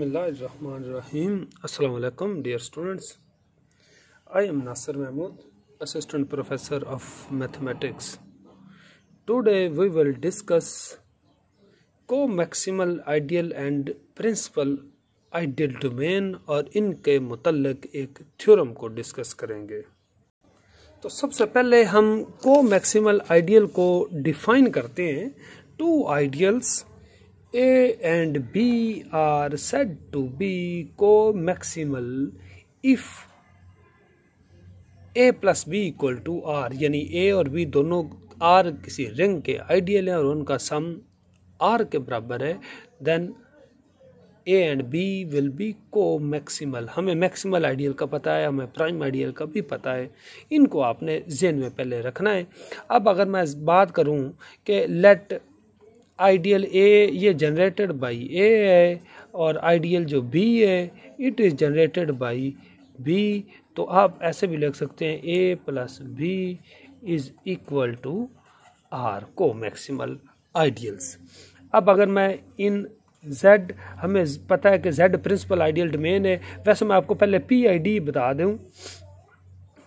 बसमीम् अल्लाम dear students I am Nasir Mahmood assistant professor of mathematics today we will discuss comaximal ideal and principal ideal domain और इनके मतलब एक theorem को discuss करेंगे तो सबसे पहले हम को मैक्सिमल आइडियल को डिफाइन करते हैं two ideals A and B are said to be comaximal if A plus B equal to R यानी ए और बी दोनों आर किसी रिंग के आइडियल हैं और उनका सम आर के बराबर है then A and B will be comaximal हमें मैक्सिमल आइडियल का पता है हमें प्राइम आइडियल का भी पता है इनको आपने जेन में पहले रखना है अब अगर मैं बात करूं कि लेट आइडियल ए ये जनरेटेड बाई ए है और आइडियल जो बी है it is generated by B तो आप ऐसे भी लिख सकते हैं A plus B is equal to R comaximal ideals अब अगर मैं इन जेड हमें पता है कि जेड प्रिंसिपल आइडियल डोमेन है वैसे मैं आपको पहले पी आई डी बता दूँ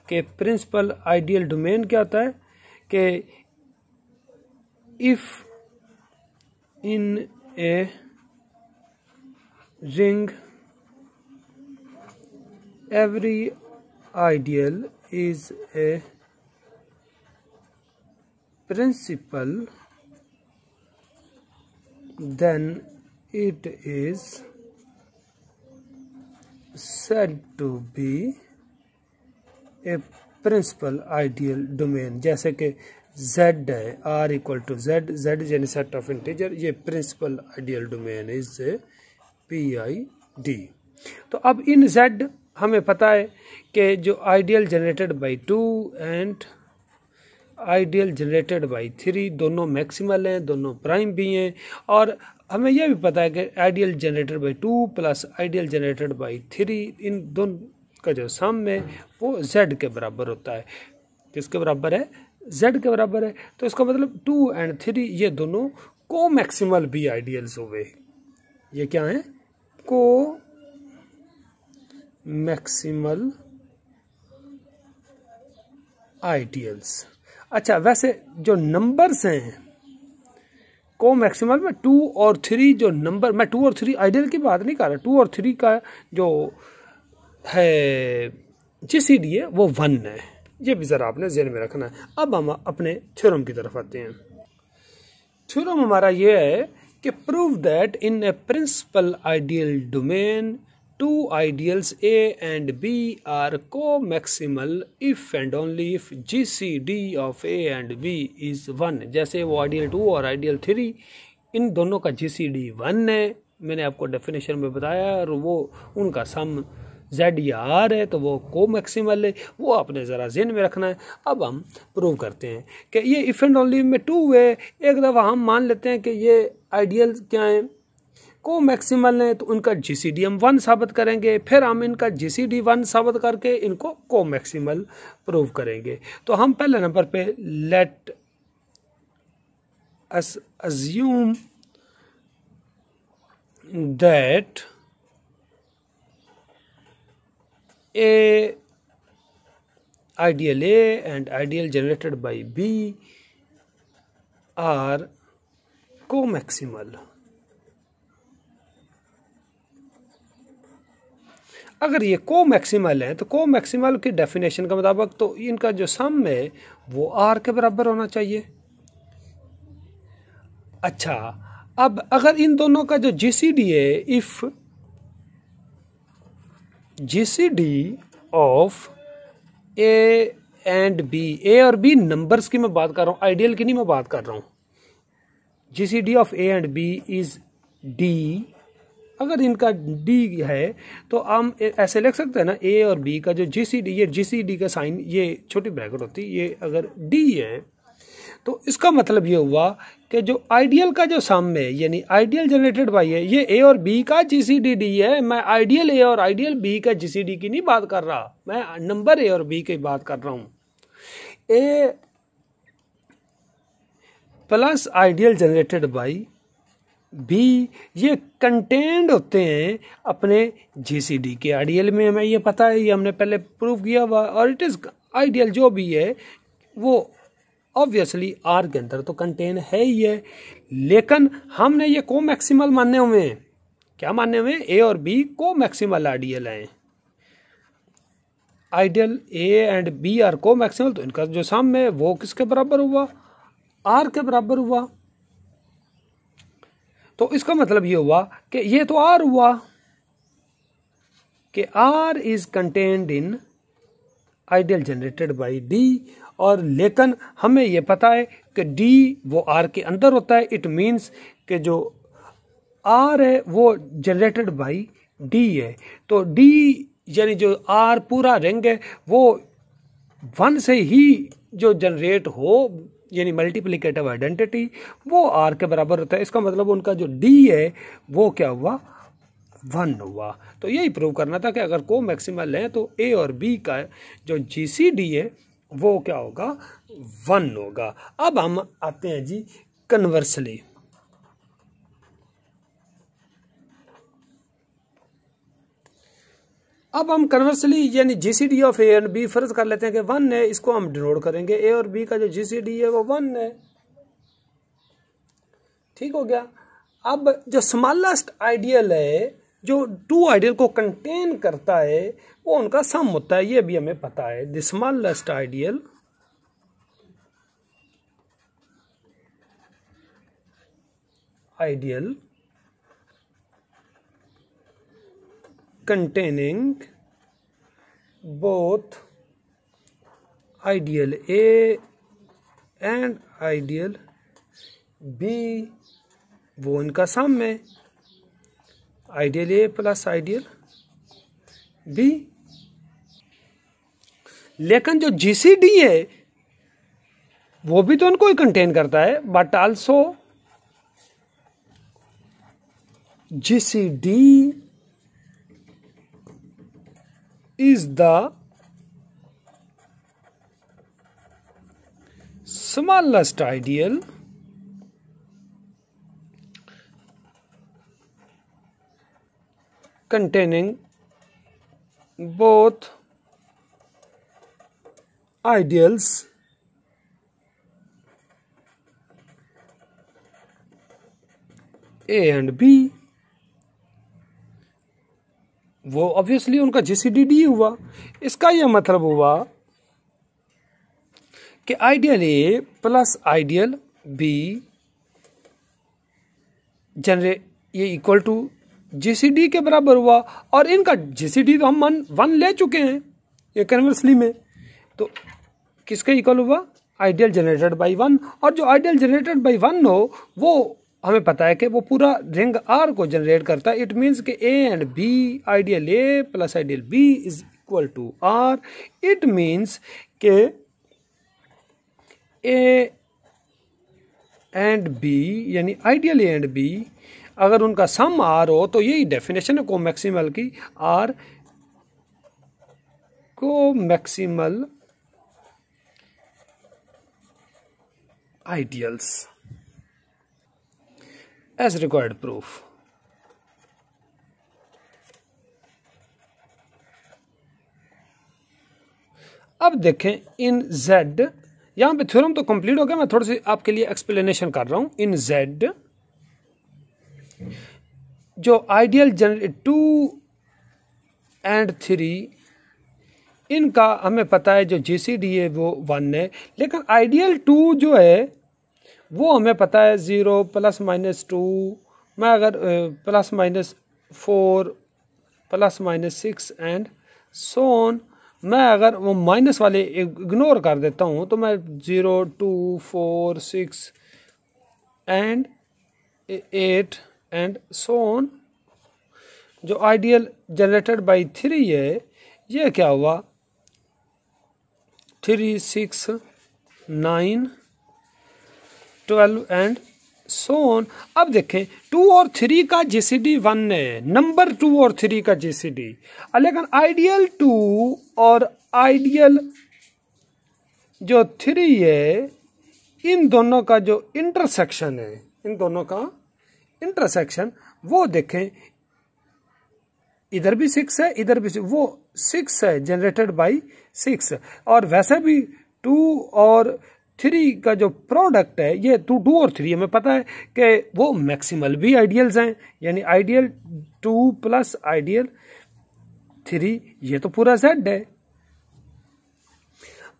कि प्रिंसिपल आइडियल डोमेन क्या होता है कि if in a ring every ideal is a principle then it is said to be a principal ideal domain जैसे कि z है r equal to z z यानी सेट ऑफ इंटीजर ये principal ideal domain is P I D तो अब in z हमें पता है कि जो ideal generated by two and ideal generated by three दोनों मैक्सिमल हैं दोनों प्राइम भी हैं और हमें यह भी पता है कि ideal generated by two plus ideal generated by three इन दोनों का जो सम है वो z के बराबर होता है किसके बराबर है जेड के बराबर है तो इसका मतलब टू एंड थ्री ये दोनों को मैक्सिमल बी आइडियल्स हो गए ये क्या है को मैक्सिमल आइडियल्स अच्छा वैसे जो नंबर्स हैं को मैक्सिमल में टू और थ्री जो नंबर मैं टू और थ्री आइडियल की बात नहीं कर रहा टू और थ्री का जो है जिस है वो वन है ये भी ज़रा आपने जहन में रखना है अब हम अपने थ्योरम की तरफ आते हैं थ्योरम हमारा ये है कि prove that in a principal ideal domain two ideals A and B are comaximal if and only if G C D of A and B is one जैसे वो आइडियल टू और ideal three इन दोनों का जी C D one है मैंने आपको definition में बताया और वो उनका सम जेड यार है तो वो को मैक्सिमल है वो आपने ज़रा जेन में रखना है अब हम प्रूव करते हैं कि ये इफ़ एंड ओनली में टू है एक दफ़ा हम मान लेते हैं कि ये आइडियल क्या है को मैक्सिमल है तो उनका जी सी डी हम वन साबित करेंगे फिर हम इनका जी सी डी वन साबित करके इनको को मैक्सिमल प्रूव करेंगे तो हम पहले नंबर पे let us assume that ideal A and ideal generated by B are comaximal अगर ये को मैक्सिमल है तो को मैक्सिमल की डेफिनेशन के मुताबिक तो इनका जो सम है वो आर के बराबर होना चाहिए अच्छा अब अगर इन दोनों का जो जी सी डी है if GCD of A and B A और बी नंबर्स की मैं बात कर रहा हूँ आइडियल की नहीं मैं बात कर रहा हूँ GCD of A and B is D अगर इनका डी है तो हम ऐसे लिख सकते हैं ना ए और बी का जो जीसीडी ये जीसीडी का साइन ये छोटी ब्रैकेट होती है ये अगर डी है तो इसका मतलब ये हुआ कि जो आइडियल का जो सम है यानी आइडियल जनरेटेड बाई है ये ए और बी का जी सी डी डी है मैं आइडियल ए और आइडियल बी का जी सी डी की नहीं बात कर रहा मैं नंबर ए और बी की बात कर रहा हूँ A plus ideal generated by B ये कंटेंड होते हैं अपने जीसीडी के आइडियल में हमें ये पता है ये हमने पहले प्रूव किया हुआ और इट इज़ आइडियल जो भी है वो ऑब्वियसली आर के अंदर तो कंटेन है ही है लेकिन हमने ये को मैक्सिमल माने हुए हैं क्या माने हुए ए और बी को मैक्सिमल आइडियल हैं ideal A and B are comaximal तो इनका जो साम है वो किसके बराबर हुआ आर के बराबर हुआ तो इसका मतलब ये हुआ कि ये तो आर हुआ कि R is contained in ideal generated by D और लेकिन हमें यह पता है कि डी वो आर के अंदर होता है इट मीन्स कि जो आर है वो जनरेटेड बाई डी है तो डी यानी जो आर पूरा रिंग है वो वन से ही जो जनरेट हो यानी मल्टीप्लीकेटिव आइडेंटिटी वो आर के बराबर होता है इसका मतलब उनका जो डी है वो क्या हुआ वन हुआ तो यही प्रूव करना था कि अगर को मैक्सिमल है तो ए और बी का जो जी सी डी है वो क्या होगा वन होगा अब हम आते हैं जी कन्वर्सली अब हम कन्वर्सली यानी GCD of A and B फर्ज कर लेते हैं कि वन है इसको हम डिनोड करेंगे ए और बी का जो जी सी डी है वो वन है ठीक हो गया अब जो स्मॉलेस्ट आइडियल है जो टू आइडियल को कंटेन करता है वो उनका सम होता है ये भी हमें पता है the smallest ideal ideal containing both ideal A and ideal B वो इनका सम है ideal A plus ideal B लेकिन जो जीसीडी है वो भी तो उनको ही कंटेन करता है but also GCD is the smallest ideal containing both ideals A and B वो ऑब्वियसली उनका जीसीडी डी हुआ इसका यह मतलब हुआ कि ideal A plus ideal B जनरे ये इक्वल टू जीसीडी के बराबर हुआ और इनका जीसीडी तो हम वन वन ले चुके हैं ये कन्वर्सली में तो किसका इक्वल हुआ आइडियल जनरेटेड बाई वन और जो आइडियल जनरेटेड बाई वन हो वो हमें पता है कि वो पूरा रिंग आर को जनरेट करता है इट मींस कि A and B ideal A plus ideal B is equal to R it means के ए एंड बी यानी आइडियल ए एंड बी अगर उनका सम आर हो तो यही डेफिनेशन है को मैक्सिमल की R comaximal ideals as required proof अब देखें इन जेड यहां पे थ्योरम तो कंप्लीट हो गया मैं थोड़ी सी आपके लिए एक्सप्लेनेशन कर रहा हूं इन जेड जो आइडियल जनरे टू एंड थ्री इनका हमें पता है जो जी सी डी है वो वन है लेकिन आइडियल टू जो है वो हमें पता है ज़ीरो प्लस माइनस टू मैं अगर plus minus four plus minus six and so on मैं अगर वो माइनस वाले इग्नोर कर देता हूँ तो मैं zero two four six and eight and so on जो आइडियल जनरेटेड बाय थ्री है ये क्या हुआ three six nine twelve and so on अब देखें टू और थ्री का सी डी वन है नंबर टू और थ्री का सी डी लेकिन आइडियल टू और आइडियल जो थ्री है इन दोनों का जो इंटरसेक्शन है इन दोनों का इंटरसेक्शन वो देखें इधर भी सिक्स है इधर भी वो सिक्स है जनरेटेड बाई सिक्स और वैसे भी टू और थ्री का जो प्रोडक्ट है ये टू टू और थ्री हमें पता है कि वो मैक्सिमल भी आइडियल्स हैं यानी ideal two plus ideal three ये तो पूरा सेट है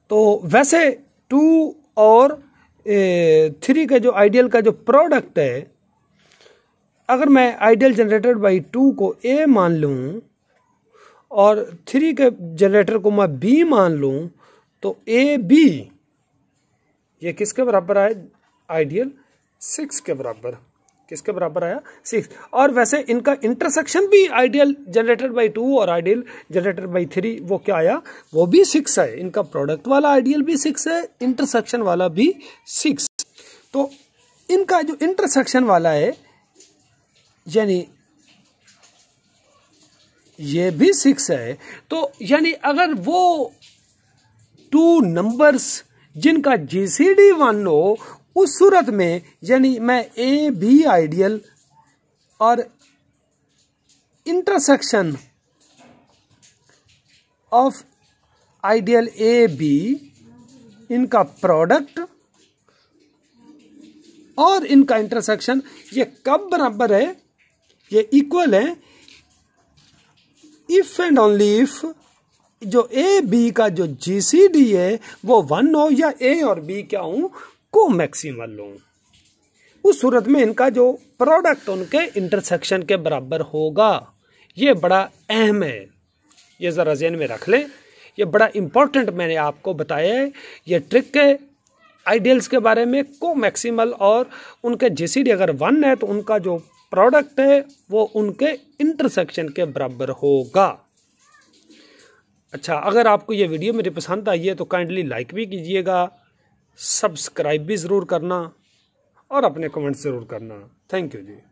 तो वैसे टू और थ्री का जो आइडियल का जो प्रोडक्ट है अगर मैं आइडियल जनरेटेड बाई टू को ए मान लूँ और थ्री के जनरेटर को मैं बी मान लूँ तो ए बी ये किसके बराबर आए आइडियल सिक्स के बराबर किसके बराबर आया सिक्स और वैसे इनका इंटरसेक्शन भी आइडियल जनरेटेड बाई टू और आइडियल जनरेटेड बाई थ्री वो क्या आया वो भी सिक्स है इनका प्रोडक्ट वाला आइडियल भी सिक्स है इंटरसेक्शन वाला भी सिक्स तो इनका जो इंटरसेक्शन वाला है यानी ये भी सिक्स है तो यानी अगर वो टू नंबर्स जिनका जी सी डी वन हो उस सूरत में यानी मैं ए भी आइडियल और intersection of ideal A B इनका प्रोडक्ट और इनका इंटरसेक्शन ये कब बराबर है ये इक्वल है इफ एंड ओनली इफ जो ए बी का जो जी सी डी है वो वन हो या ए और बी क्या हूं को मैक्सिमल लूं उस सूरत में इनका जो प्रोडक्ट उनके इंटरसेक्शन के बराबर होगा ये बड़ा अहम है ये ज़रा जेन में रख लें ये बड़ा इंपॉर्टेंट मैंने आपको बताया है ये ट्रिक है आइडियल्स के बारे में को मैक्सिमल और उनके जी अगर वन है तो उनका जो प्रोडक्ट है वो उनके इंटरसेक्शन के बराबर होगा अच्छा अगर आपको ये वीडियो मेरी पसंद आई है तो काइंडली लाइक भी कीजिएगा सब्सक्राइब भी ज़रूर करना और अपने कमेंट ज़रूर करना थैंक यू जी